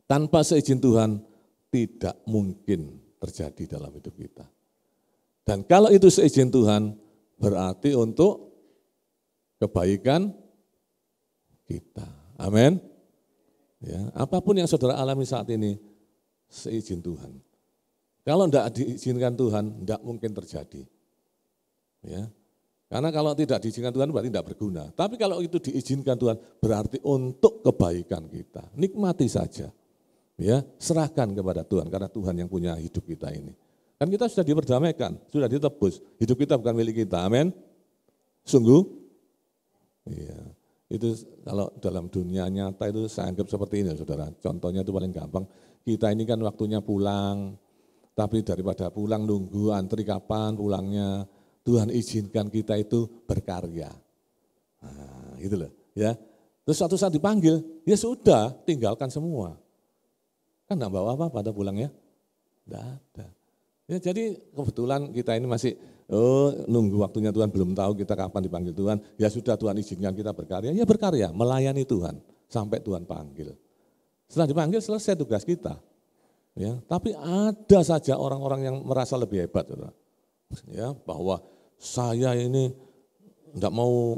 Tanpa seizin Tuhan, tidak mungkin terjadi dalam hidup kita. Dan kalau itu seizin Tuhan, berarti untuk kebaikan kita. Amin. Ya, apapun yang saudara alami saat ini, seizin Tuhan. Kalau tidak diizinkan Tuhan, tidak mungkin terjadi. Ya, karena kalau tidak diizinkan Tuhan berarti tidak berguna. Tapi kalau itu diizinkan Tuhan, berarti untuk kebaikan kita. Nikmati saja. Ya, serahkan kepada Tuhan karena Tuhan yang punya hidup kita ini. Kan kita sudah diperdamaikan, sudah ditebus. Hidup kita bukan milik kita. Amin. Sungguh. Iya. Itu kalau dalam dunia nyata itu saya anggap seperti ini saudara. Contohnya itu paling gampang. Kita ini kan waktunya pulang, tapi daripada pulang nunggu antri kapan pulangnya, Tuhan izinkan kita itu berkarya. Nah, gitu loh ya. Terus suatu saat dipanggil, ya sudah tinggalkan semua. Kan enggak bawa apa pada pulang ya? Enggak ada. Ya, jadi kebetulan kita ini masih Oh, nunggu waktunya Tuhan belum tahu kita kapan dipanggil Tuhan. Ya sudah Tuhan izinkan kita berkarya. Ya berkarya, melayani Tuhan sampai Tuhan panggil. Setelah dipanggil selesai tugas kita. Ya, tapi ada saja orang-orang yang merasa lebih hebat, Ya, bahwa saya ini tidak mau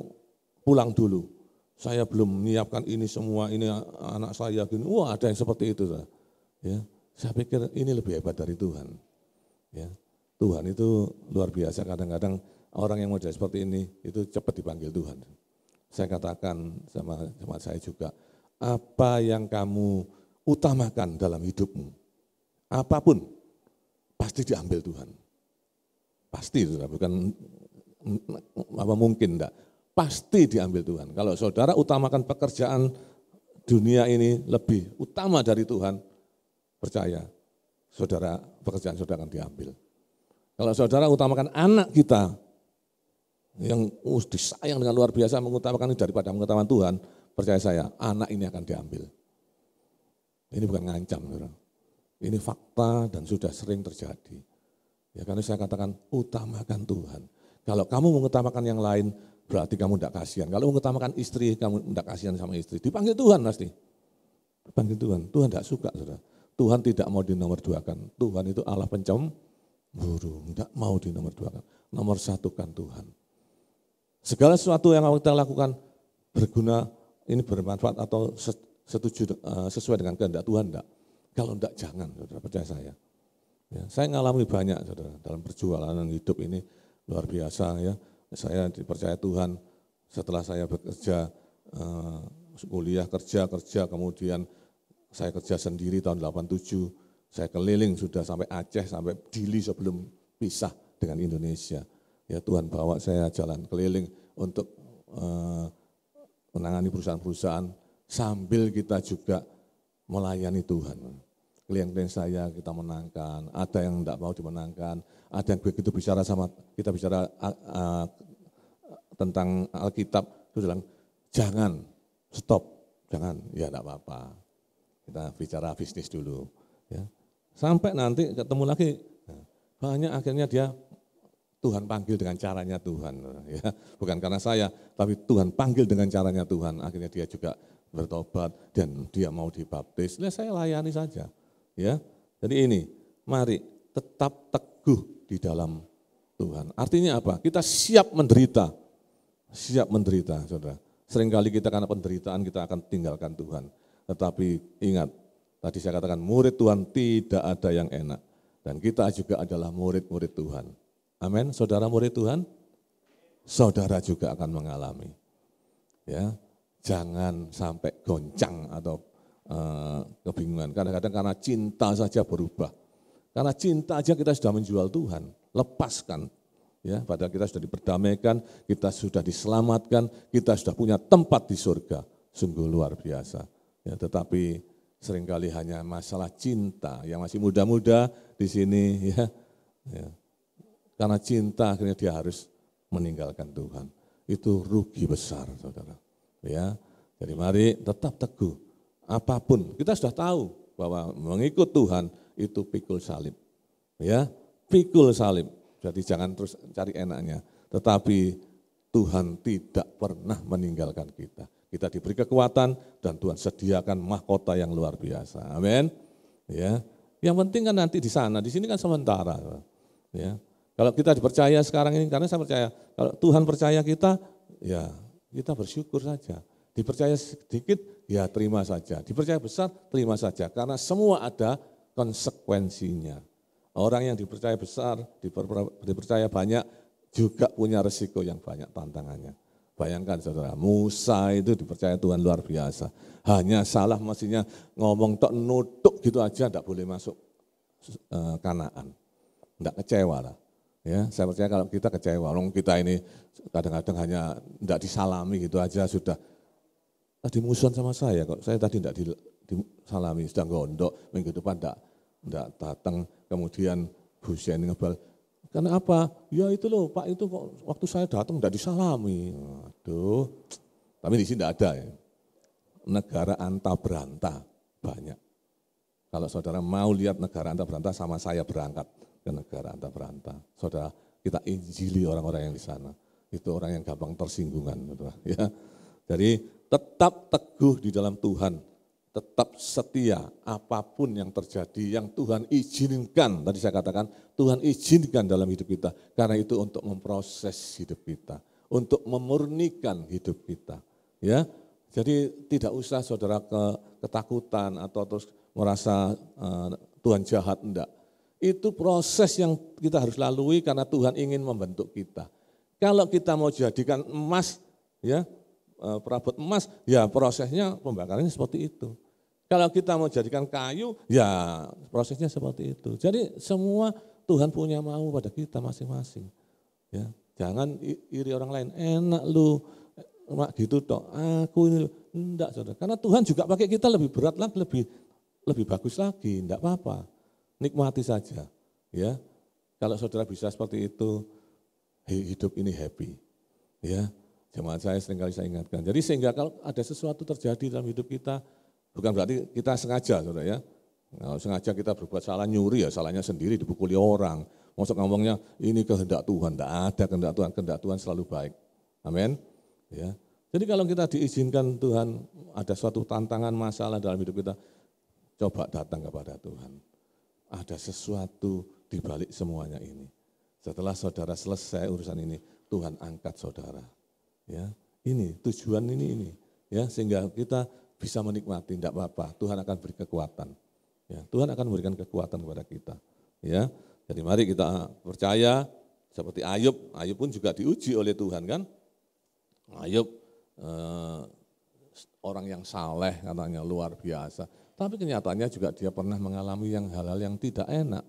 pulang dulu. Saya belum menyiapkan ini semua, ini anak saya gini. Wah, ada yang seperti itu, Ya, saya pikir ini lebih hebat dari Tuhan. Ya, Tuhan itu luar biasa kadang-kadang orang yang model seperti ini itu cepat dipanggil Tuhan. Saya katakan sama sama saya juga, apa yang kamu utamakan dalam hidupmu, apapun pasti diambil Tuhan. Pasti, bukan apa mungkin enggak. Pasti diambil Tuhan. Kalau saudara utamakan pekerjaan dunia ini lebih utama dari Tuhan, percaya saudara pekerjaan saudara akan diambil. Kalau saudara utamakan anak kita yang uh, disayang dengan luar biasa mengutamakan ini daripada mengutamakan Tuhan, percaya saya anak ini akan diambil. Ini bukan ngancam, saudara. Ini fakta dan sudah sering terjadi. Ya karena saya katakan utamakan Tuhan. Kalau kamu mengutamakan yang lain, berarti kamu tidak kasihan. Kalau mengutamakan istri, kamu tidak kasihan sama istri. Dipanggil Tuhan pasti. Dipanggil Tuhan. Tuhan tidak suka, saudara. Tuhan tidak mau dinomorduakan. Tuhan itu Allah pencem, burung, tidak mau di nomor dua Nomor satu kan Tuhan. Segala sesuatu yang kita lakukan berguna, ini bermanfaat atau setuju eh, sesuai dengan kehendak Tuhan enggak. Kalau enggak jangan, saudara percaya saya. Ya, saya ngalami banyak saudara dalam perjualan hidup ini luar biasa ya. Saya dipercaya Tuhan setelah saya bekerja uh, kuliah kerja kerja kemudian saya kerja sendiri tahun 87 saya keliling sudah sampai Aceh, sampai Dili sebelum pisah dengan Indonesia. Ya Tuhan bawa saya jalan keliling untuk uh, menangani perusahaan-perusahaan sambil kita juga melayani Tuhan. Klien-klien saya kita menangkan, ada yang tidak mau dimenangkan, ada yang begitu bicara sama kita bicara uh, uh, tentang Alkitab, terus bilang jangan stop, jangan, ya tidak apa-apa. Kita bicara bisnis dulu, ya. Sampai nanti ketemu lagi, banyak akhirnya dia Tuhan panggil dengan caranya Tuhan. ya Bukan karena saya, tapi Tuhan panggil dengan caranya Tuhan. Akhirnya dia juga bertobat dan dia mau dibaptis. Nah, saya layani saja. ya Jadi ini, mari tetap teguh di dalam Tuhan. Artinya apa? Kita siap menderita. Siap menderita, saudara. Seringkali kita karena penderitaan kita akan tinggalkan Tuhan. Tetapi ingat, Tadi saya katakan murid Tuhan tidak ada yang enak. Dan kita juga adalah murid-murid Tuhan. Amin. Saudara murid Tuhan, saudara juga akan mengalami. Ya, jangan sampai goncang atau uh, kebingungan. Kadang-kadang karena cinta saja berubah. Karena cinta aja kita sudah menjual Tuhan. Lepaskan, ya padahal kita sudah diperdamaikan, kita sudah diselamatkan, kita sudah punya tempat di surga. Sungguh luar biasa. Ya, tetapi seringkali hanya masalah cinta. Yang masih muda-muda di sini ya, ya. Karena cinta akhirnya dia harus meninggalkan Tuhan. Itu rugi besar, Saudara. Ya. Jadi mari tetap teguh apapun. Kita sudah tahu bahwa mengikut Tuhan itu pikul salib. Ya, pikul salib. Jadi jangan terus cari enaknya. Tetapi Tuhan tidak pernah meninggalkan kita kita diberi kekuatan dan Tuhan sediakan mahkota yang luar biasa. Amin. Ya. Yang penting kan nanti di sana, di sini kan sementara. Ya. Kalau kita dipercaya sekarang ini karena saya percaya kalau Tuhan percaya kita ya kita bersyukur saja. Dipercaya sedikit ya terima saja. Dipercaya besar terima saja karena semua ada konsekuensinya. Orang yang dipercaya besar, dipercaya banyak juga punya resiko yang banyak tantangannya. Bayangkan saudara, Musa itu dipercaya Tuhan luar biasa. Hanya salah mestinya ngomong tok nutuk gitu aja tidak boleh masuk e, kanaan. Tidak kecewa lah. Ya, saya percaya kalau kita kecewa, orang kita ini kadang-kadang hanya tidak disalami gitu aja sudah. Tadi musuhan sama saya kok, saya tadi tidak disalami, sedang gondok, minggu depan tidak, tidak datang. Kemudian Hussein ngebal, karena apa? Ya itu loh Pak itu kok waktu saya datang udah disalami. Aduh, tapi di sini tidak ada ya. Negara anta beranta banyak. Kalau saudara mau lihat negara anta beranta sama saya berangkat ke negara anta beranta. Saudara kita injili orang-orang yang di sana. Itu orang yang gampang tersinggungan. Ya. Jadi tetap teguh di dalam Tuhan tetap setia apapun yang terjadi, yang Tuhan izinkan, tadi saya katakan, Tuhan izinkan dalam hidup kita, karena itu untuk memproses hidup kita, untuk memurnikan hidup kita. ya Jadi tidak usah saudara ke, ketakutan atau terus merasa uh, Tuhan jahat, enggak. Itu proses yang kita harus lalui karena Tuhan ingin membentuk kita. Kalau kita mau jadikan emas, ya Eh, perabot emas, ya prosesnya pembakarannya seperti itu. Kalau kita mau jadikan kayu, ya prosesnya seperti itu. Jadi semua Tuhan punya mau pada kita masing-masing. Ya, jangan iri orang lain. Enak lu, mak gitu dong, Aku ini enggak saudara. Karena Tuhan juga pakai kita lebih berat lagi, lebih lebih bagus lagi. Enggak apa-apa. Nikmati saja. Ya, kalau saudara bisa seperti itu, hidup ini happy. Ya, Jemaat saya seringkali saya ingatkan. Jadi sehingga kalau ada sesuatu terjadi dalam hidup kita, bukan berarti kita sengaja, saudara ya. Kalau sengaja kita berbuat salah nyuri ya, salahnya sendiri dipukuli orang. Masuk ngomongnya ini kehendak Tuhan, tidak ada kehendak Tuhan, kehendak Tuhan selalu baik. Amin. Ya. Jadi kalau kita diizinkan Tuhan ada suatu tantangan masalah dalam hidup kita, coba datang kepada Tuhan. Ada sesuatu di balik semuanya ini. Setelah saudara selesai urusan ini, Tuhan angkat saudara. Ya, ini tujuan ini ini ya sehingga kita bisa menikmati tidak apa-apa Tuhan akan beri kekuatan ya Tuhan akan memberikan kekuatan kepada kita ya jadi mari kita percaya seperti Ayub Ayub pun juga diuji oleh Tuhan kan Ayub eh, orang yang saleh katanya luar biasa tapi kenyataannya juga dia pernah mengalami yang hal-hal yang tidak enak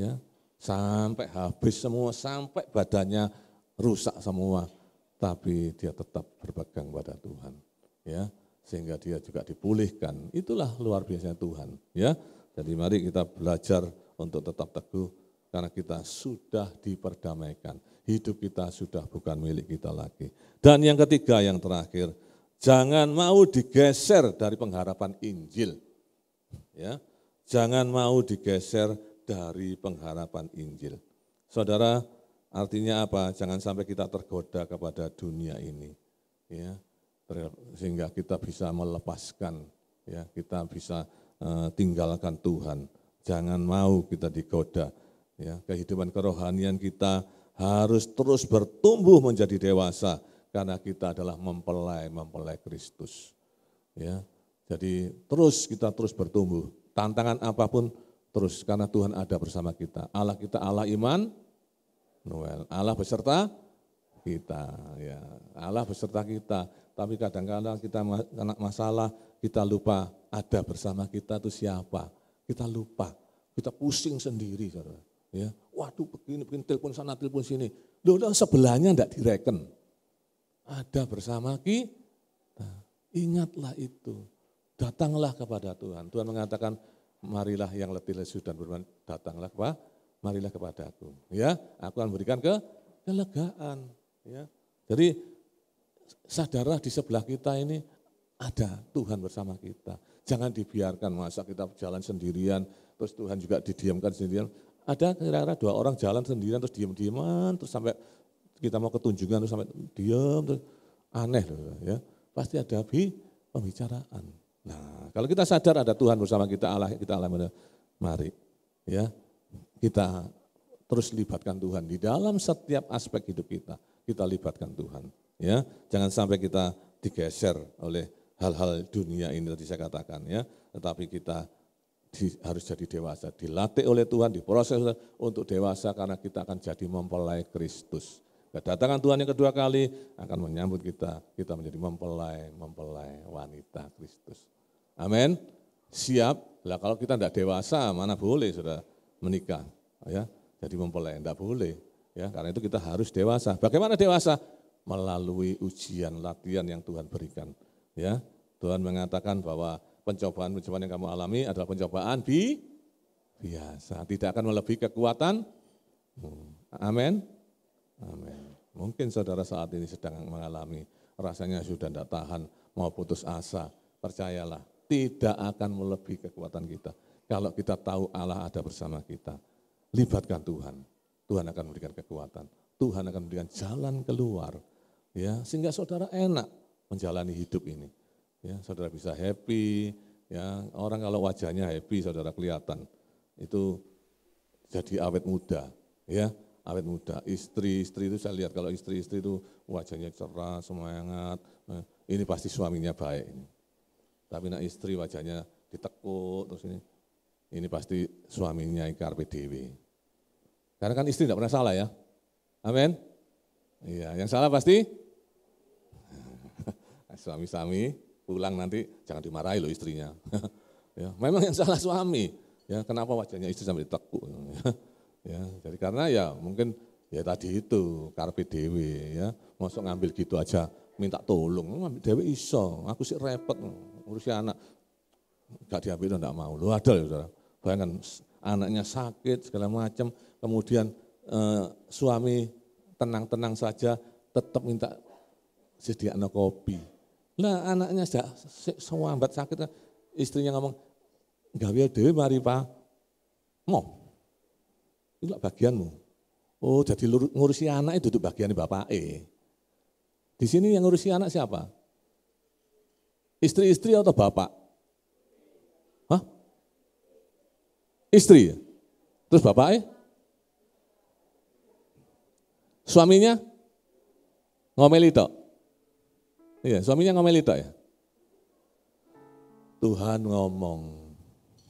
ya sampai habis semua sampai badannya rusak semua tapi dia tetap berpegang pada Tuhan ya sehingga dia juga dipulihkan itulah luar biasanya Tuhan ya jadi mari kita belajar untuk tetap teguh karena kita sudah diperdamaikan hidup kita sudah bukan milik kita lagi dan yang ketiga yang terakhir jangan mau digeser dari pengharapan Injil ya jangan mau digeser dari pengharapan Injil saudara Artinya apa? Jangan sampai kita tergoda kepada dunia ini, ya, sehingga kita bisa melepaskan, ya, kita bisa uh, tinggalkan Tuhan. Jangan mau kita digoda, ya. Kehidupan kerohanian kita harus terus bertumbuh menjadi dewasa karena kita adalah mempelai mempelai Kristus, ya. Jadi terus kita terus bertumbuh. Tantangan apapun terus karena Tuhan ada bersama kita. Allah kita Allah iman, Noel. Allah beserta kita, ya Allah beserta kita. Tapi kadang-kadang kita kena masalah, kita lupa ada bersama kita itu siapa. Kita lupa, kita pusing sendiri, saudara. Ya, waduh begini, begini, telepon sana, telepon sini. Loh, loh sebelahnya enggak direken. Ada bersama kita. Nah, ingatlah itu. Datanglah kepada Tuhan. Tuhan mengatakan, marilah yang letih lesu dan berman, datanglah kepada marilah kepada aku Ya, aku akan memberikan ke kelegaan. Ya, jadi sadarlah di sebelah kita ini ada Tuhan bersama kita. Jangan dibiarkan masa kita jalan sendirian, terus Tuhan juga didiamkan sendirian. Ada kira-kira dua orang jalan sendirian terus diam-diaman, terus sampai kita mau ketunjungan terus sampai diam, terus aneh loh ya. Pasti ada bi pembicaraan. Nah, kalau kita sadar ada Tuhan bersama kita, Allah kita Allah Mari ya kita terus libatkan Tuhan di dalam setiap aspek hidup kita. Kita libatkan Tuhan, ya. Jangan sampai kita digeser oleh hal-hal dunia ini tadi saya katakan ya, tetapi kita di, harus jadi dewasa, dilatih oleh Tuhan, diproses untuk dewasa karena kita akan jadi mempelai Kristus. Kedatangan Tuhan yang kedua kali akan menyambut kita, kita menjadi mempelai, mempelai wanita Kristus. Amin. Siap. Lah kalau kita tidak dewasa, mana boleh sudah menikah ya jadi mempelai tidak boleh ya karena itu kita harus dewasa bagaimana dewasa melalui ujian latihan yang Tuhan berikan ya Tuhan mengatakan bahwa pencobaan-pencobaan yang kamu alami adalah pencobaan bi biasa tidak akan melebihi kekuatan amin amin mungkin saudara saat ini sedang mengalami rasanya sudah tidak tahan mau putus asa percayalah tidak akan melebihi kekuatan kita kalau kita tahu Allah ada bersama kita, libatkan Tuhan. Tuhan akan memberikan kekuatan. Tuhan akan memberikan jalan keluar. Ya, sehingga saudara enak menjalani hidup ini. Ya, saudara bisa happy. Ya, orang kalau wajahnya happy saudara kelihatan. Itu jadi awet muda, ya awet muda. Istri-istri itu saya lihat kalau istri-istri itu wajahnya cerah, semangat. Nah, ini pasti suaminya baik. Tapi nak istri wajahnya ditekuk terus ini ini pasti suaminya ikar PDW. Karena kan istri tidak pernah salah ya. Amin. Iya, yang salah pasti suami-suami pulang nanti jangan dimarahi loh istrinya. ya, memang yang salah suami. Ya, kenapa wajahnya istri sampai ditekuk? ya, jadi karena ya mungkin ya tadi itu karpe dewi ya. Masuk ngambil gitu aja minta tolong, ngambil dewi iso. Aku sih repot ngurusi anak. Gak diambil enggak mau. Lu ada ya, Saudara. Bayangkan anaknya sakit segala macam, kemudian eh, suami tenang-tenang saja tetap minta sediakan kopi. Lah anaknya sudah sewambat sakit, istrinya ngomong, gawe dewi mari pak, mau, itu bagianmu. Oh jadi ngurusi anak itu duduk bagian bapak E. Di sini yang ngurusi anak siapa? Istri-istri atau bapak? Istri. Ya? Terus bapaknya? Suaminya? Ngomeli tok. Iya, suaminya ngomeli tok ya. Tuhan ngomong,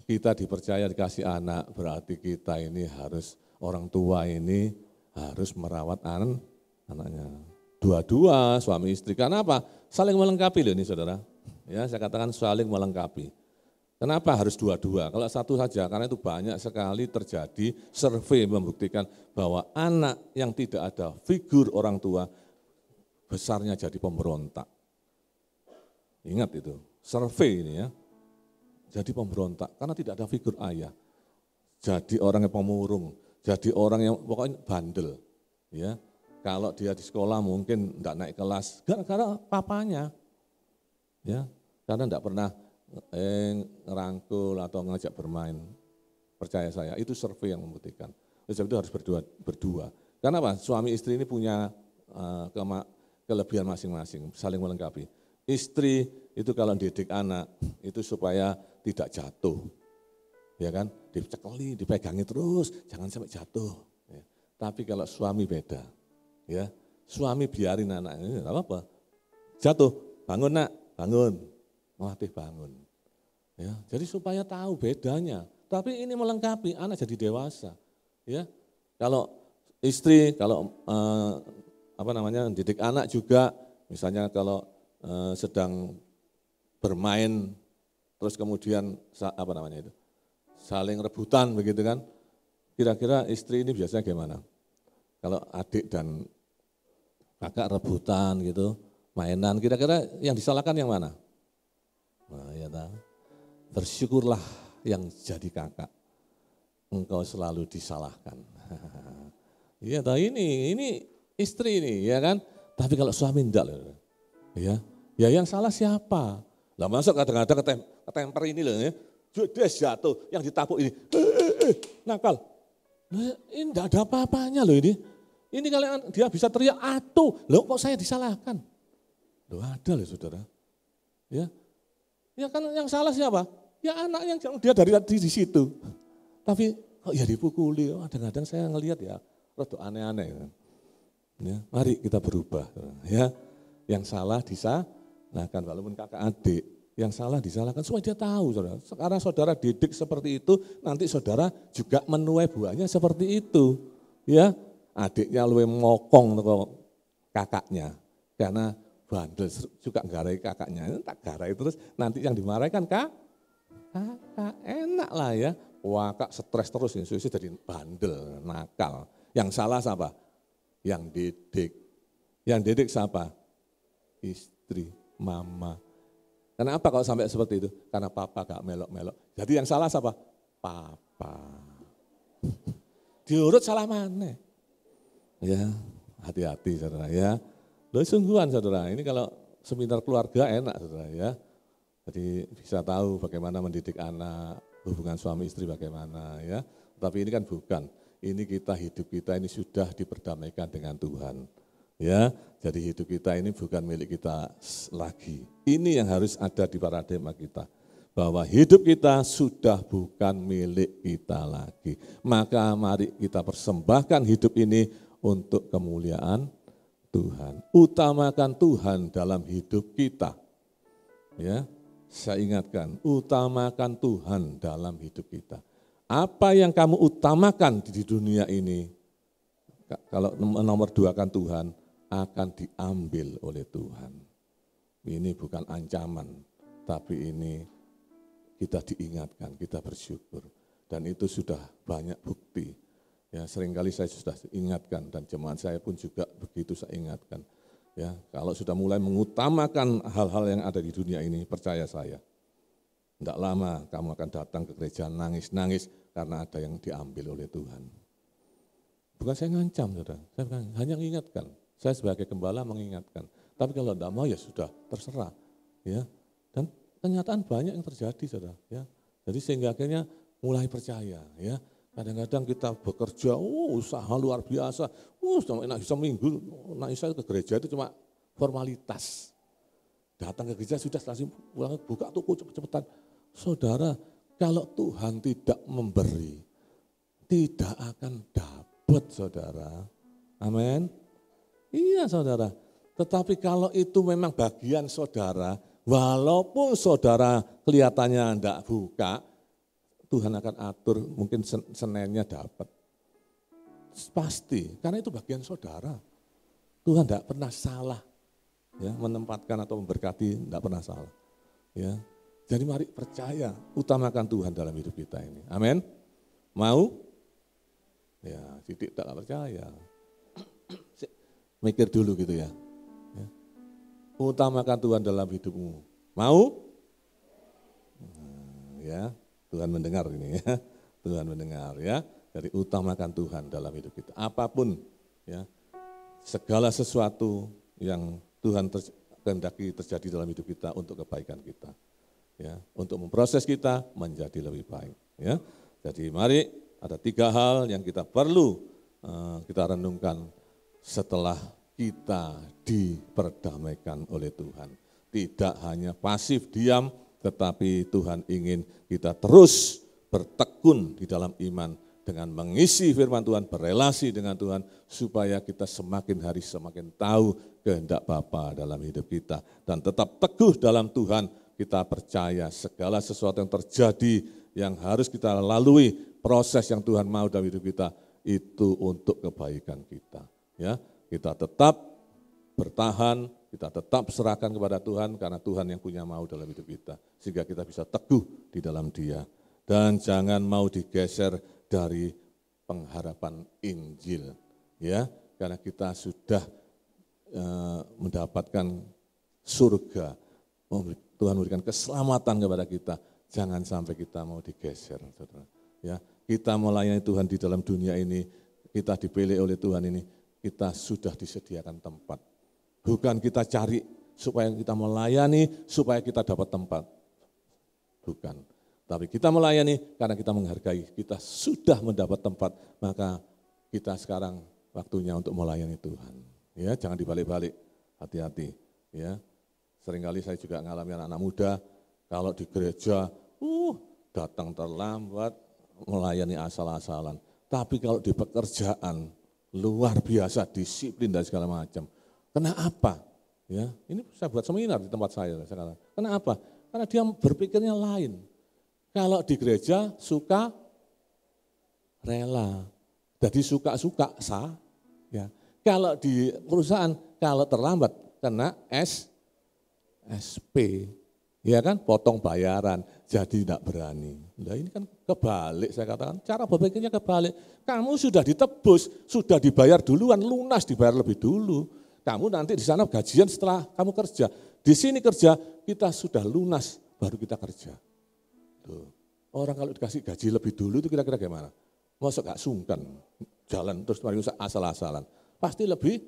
kita dipercaya dikasih anak, berarti kita ini harus, orang tua ini harus merawat anak, anaknya. Dua-dua suami istri, karena apa? Saling melengkapi loh ini saudara. Ya, saya katakan saling melengkapi. Kenapa harus dua-dua? Kalau satu saja, karena itu banyak sekali terjadi survei membuktikan bahwa anak yang tidak ada figur orang tua besarnya jadi pemberontak. Ingat itu, survei ini ya. Jadi pemberontak karena tidak ada figur ayah. Jadi orang yang pemurung, jadi orang yang pokoknya bandel. Ya, kalau dia di sekolah mungkin tidak naik kelas gara-gara papanya. Ya, karena tidak pernah eh, ngerangkul atau ngajak bermain. Percaya saya, itu survei yang membuktikan. Oleh sebab itu harus berdua. berdua. Karena apa? Suami istri ini punya uh, kelebihan masing-masing, saling melengkapi. Istri itu kalau didik anak, itu supaya tidak jatuh. Ya kan? Dicekali, dipegangi terus, jangan sampai jatuh. Ya. Tapi kalau suami beda, ya suami biarin anaknya, -anak, apa-apa. Jatuh, bangun nak, bangun, melatih bangun. Ya, jadi supaya tahu bedanya. Tapi ini melengkapi anak jadi dewasa. Ya, kalau istri, kalau eh, apa namanya, didik anak juga, misalnya kalau eh, sedang bermain, terus kemudian apa namanya itu, saling rebutan begitu kan? Kira-kira istri ini biasanya gimana? Kalau adik dan kakak rebutan gitu, mainan, kira-kira yang disalahkan yang mana? Nah, ya tahu bersyukurlah yang jadi kakak. Engkau selalu disalahkan. Iya, tahu ini, ini istri ini, ya kan? Tapi kalau suami enggak loh. Ya, ya yang salah siapa? Lah masuk kadang-kadang ketem ketemper ini loh ya. Dia jatuh, yang ditapuk ini. nakal. Nah, ini enggak ada apa-apanya loh ini. Ini kalian dia bisa teriak atuh, loh kok saya disalahkan? Loh ada loh saudara. Ya, ya kan yang salah siapa? Ya anak yang jauh, dia dari tadi di situ. Tapi kok ya dipukuli, oh, kadang-kadang saya ngelihat ya, rada aneh-aneh. Ya. mari kita berubah. Ya, yang salah disalahkan, walaupun kakak adik, yang salah disalahkan supaya dia tahu saudara. Sekarang saudara didik seperti itu, nanti saudara juga menuai buahnya seperti itu. Ya, adiknya lebih mokong kok kakaknya karena bandel juga garai kakaknya tak garai terus nanti yang dimarahi kan kak ah, enak lah ya. Wah kak stres terus ini, susi jadi bandel, nakal. Yang salah siapa? Yang didik. Yang didik siapa? Istri, mama. Kenapa apa kalau sampai seperti itu? Karena papa gak melok-melok. Jadi yang salah siapa? Papa. Diurut salah mana? Ya, hati-hati saudara ya. Loh sungguhan saudara, ini kalau seminar keluarga enak saudara ya. Jadi bisa tahu bagaimana mendidik anak, hubungan suami istri bagaimana ya. Tapi ini kan bukan. Ini kita hidup kita ini sudah diperdamaikan dengan Tuhan. Ya, jadi hidup kita ini bukan milik kita lagi. Ini yang harus ada di paradigma kita bahwa hidup kita sudah bukan milik kita lagi. Maka mari kita persembahkan hidup ini untuk kemuliaan Tuhan. Utamakan Tuhan dalam hidup kita. Ya, saya ingatkan, utamakan Tuhan dalam hidup kita. Apa yang kamu utamakan di dunia ini, kalau nomor dua kan Tuhan, akan diambil oleh Tuhan. Ini bukan ancaman, tapi ini kita diingatkan, kita bersyukur. Dan itu sudah banyak bukti. Ya, seringkali saya sudah ingatkan dan jemaat saya pun juga begitu saya ingatkan Ya, kalau sudah mulai mengutamakan hal-hal yang ada di dunia ini, percaya saya. Tidak lama kamu akan datang ke gereja nangis-nangis karena ada yang diambil oleh Tuhan. Bukan saya ngancam, saudara. Saya bukan, hanya mengingatkan. Saya sebagai gembala mengingatkan. Tapi kalau tidak mau ya sudah, terserah. Ya, dan kenyataan banyak yang terjadi, saudara. Ya, jadi sehingga akhirnya mulai percaya. Ya, Kadang-kadang kita bekerja, oh, usaha luar biasa, oh, sama enak bisa minggu, naik saya ke gereja itu cuma formalitas. Datang ke gereja sudah langsung pulang buka toko cepet-cepetan. Saudara, kalau Tuhan tidak memberi, tidak akan dapat saudara. Amin. Iya saudara. Tetapi kalau itu memang bagian saudara, walaupun saudara kelihatannya tidak buka, Tuhan akan atur mungkin senennya dapat. Pasti, karena itu bagian saudara. Tuhan tidak pernah salah ya menempatkan atau memberkati tidak pernah salah. Ya. Jadi mari percaya, utamakan Tuhan dalam hidup kita ini. Amin. Mau? Ya, titik tak percaya. Mikir dulu gitu ya. ya. Utamakan Tuhan dalam hidupmu. Mau? Hmm, ya, Tuhan mendengar ini ya. Tuhan mendengar ya. Jadi utamakan Tuhan dalam hidup kita. Apapun ya segala sesuatu yang Tuhan ter, kehendaki terjadi dalam hidup kita untuk kebaikan kita. Ya, untuk memproses kita menjadi lebih baik, ya. Jadi mari ada tiga hal yang kita perlu eh, kita renungkan setelah kita diperdamaikan oleh Tuhan. Tidak hanya pasif diam tetapi Tuhan ingin kita terus bertekun di dalam iman dengan mengisi firman Tuhan, berelasi dengan Tuhan, supaya kita semakin hari semakin tahu kehendak Bapa dalam hidup kita. Dan tetap teguh dalam Tuhan, kita percaya segala sesuatu yang terjadi, yang harus kita lalui, proses yang Tuhan mau dalam hidup kita, itu untuk kebaikan kita. Ya, Kita tetap bertahan, kita tetap serahkan kepada Tuhan karena Tuhan yang punya mau dalam hidup kita. Sehingga kita bisa teguh di dalam dia. Dan jangan mau digeser dari pengharapan Injil. ya Karena kita sudah e, mendapatkan surga. Tuhan memberikan keselamatan kepada kita. Jangan sampai kita mau digeser. Ya, kita melayani Tuhan di dalam dunia ini, kita dipilih oleh Tuhan ini, kita sudah disediakan tempat Bukan kita cari supaya kita melayani, supaya kita dapat tempat. Bukan. Tapi kita melayani karena kita menghargai, kita sudah mendapat tempat, maka kita sekarang waktunya untuk melayani Tuhan. Ya, jangan dibalik-balik. Hati-hati, ya. Seringkali saya juga mengalami anak-anak muda kalau di gereja, uh, datang terlambat, melayani asal-asalan. Tapi kalau di pekerjaan, luar biasa disiplin dan segala macam. Karena apa? Ya, ini saya buat seminar di tempat saya sekarang. Karena apa? Karena dia berpikirnya lain. Kalau di gereja suka rela. Jadi suka-suka sah. Ya. Kalau di perusahaan kalau terlambat kena S SP. Ya kan potong bayaran, jadi tidak berani. Nah ini kan kebalik saya katakan, cara berpikirnya kebalik. Kamu sudah ditebus, sudah dibayar duluan, lunas dibayar lebih dulu kamu nanti di sana gajian setelah kamu kerja. Di sini kerja, kita sudah lunas, baru kita kerja. Tuh. Orang kalau dikasih gaji lebih dulu itu kira-kira gimana? Masa gak sungkan, jalan terus mari asal-asalan. Pasti lebih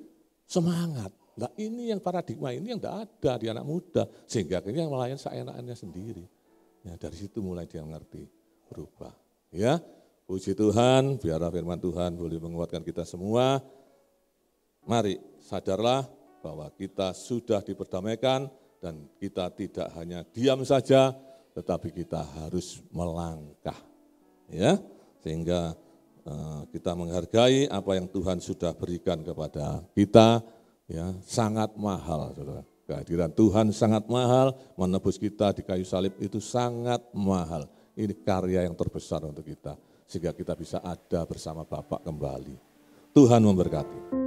semangat. Nah ini yang paradigma ini yang tidak ada di anak muda. Sehingga ini yang melayan seenak anaknya sendiri. Ya, dari situ mulai dia ngerti, berubah. Ya, puji Tuhan, biarlah firman Tuhan boleh menguatkan kita semua. Mari sadarlah bahwa kita sudah diperdamaikan dan kita tidak hanya diam saja, tetapi kita harus melangkah. Ya, sehingga eh, kita menghargai apa yang Tuhan sudah berikan kepada kita, ya sangat mahal, saudara. Kehadiran Tuhan sangat mahal, menebus kita di kayu salib itu sangat mahal. Ini karya yang terbesar untuk kita, sehingga kita bisa ada bersama Bapak kembali. Tuhan memberkati.